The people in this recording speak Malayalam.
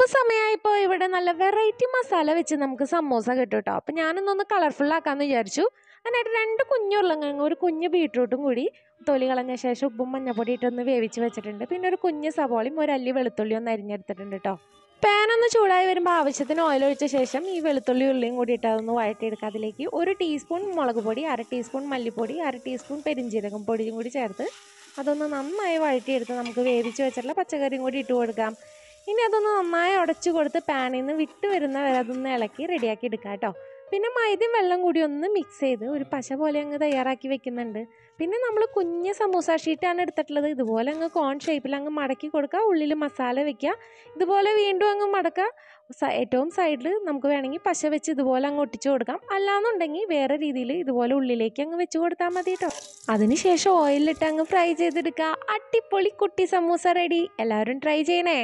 അപ്പോൾ സമയമായപ്പോൾ ഇവിടെ നല്ല വെറൈറ്റി മസാല വെച്ച് നമുക്ക് സമോസ കിട്ടും കേട്ടോ അപ്പോൾ ഞാനൊന്നൊന്ന് കളർഫുള്ളാക്കാമെന്ന് വിചാരിച്ചു അതിനായിട്ട് രണ്ട് കുഞ്ഞുരുളങ്ങ ഒരു കുഞ്ഞ് ബീട്രൂട്ടും കൂടി തൊലി കളഞ്ഞ ശേഷം ഉപ്പും മഞ്ഞപ്പൊടി ഇട്ടൊന്ന് വേവിച്ച് വെച്ചിട്ടുണ്ട് പിന്നെ ഒരു കുഞ്ഞ് സവോളയും ഒരു അല്ലി വെളുത്തുള്ളിയും ഒന്ന് അരിഞ്ഞെടുത്തിട്ടുണ്ട് കേട്ടോ പാനൊന്ന് ചൂടായി വരുമ്പോൾ ആവശ്യത്തിന് ഓയിൽ ഒഴിച്ച ശേഷം ഈ വെളുത്തുള്ളി ഉള്ളിയും കൂടി ഇട്ട് അതൊന്ന് വഴറ്റിയെടുക്കുക അതിലേക്ക് ഒരു ടീസ്പൂൺ മുളക് പൊടി അര ടീസ്പൂൺ മല്ലിപ്പൊടി അര ടീസ്പൂൺ പെരിഞ്ചീരകം പൊടിയും കൂടി ചേർത്ത് അതൊന്ന് നന്നായി വഴറ്റിയെടുത്ത് നമുക്ക് വേവിച്ച് വെച്ചിട്ടുള്ള പച്ചക്കറിയും കൂടി ഇട്ട് കൊടുക്കാം ഇനി അതൊന്ന് നന്നായി ഉടച്ചു കൊടുത്ത് പാനിൽ നിന്ന് വിട്ട് വരുന്ന വരെ അതൊന്ന് ഇളക്കി റെഡിയാക്കി എടുക്കാം കേട്ടോ പിന്നെ മൈദയും വെള്ളം കൂടി ഒന്ന് മിക്സ് ചെയ്ത് ഒരു പശ പോലെ അങ്ങ് തയ്യാറാക്കി വെക്കുന്നുണ്ട് പിന്നെ നമ്മൾ കുഞ്ഞ് സമൂസ ഷീറ്റാണ് എടുത്തിട്ടുള്ളത് ഇതുപോലെ അങ്ങ് കോൺ ഷേപ്പിൽ അങ്ങ് മടക്കി കൊടുക്കുക ഉള്ളിൽ മസാല വെക്കുക ഇതുപോലെ വീണ്ടും അങ്ങ് മടക്കുക ഏറ്റവും സൈഡിൽ നമുക്ക് വേണമെങ്കിൽ പശ വെച്ച് ഇതുപോലെ അങ്ങ് ഒട്ടിച്ചു കൊടുക്കാം അല്ലാന്നുണ്ടെങ്കിൽ വേറെ രീതിയിൽ ഇതുപോലെ ഉള്ളിലേക്ക് അങ്ങ് വെച്ച് കൊടുത്താൽ മതി കേട്ടോ അതിനുശേഷം ഓയിലിട്ട് അങ്ങ് ഫ്രൈ ചെയ്തെടുക്കുക അടിപൊളി കുട്ടി സമൂസ റെഡി എല്ലാവരും ട്രൈ ചെയ്യണേ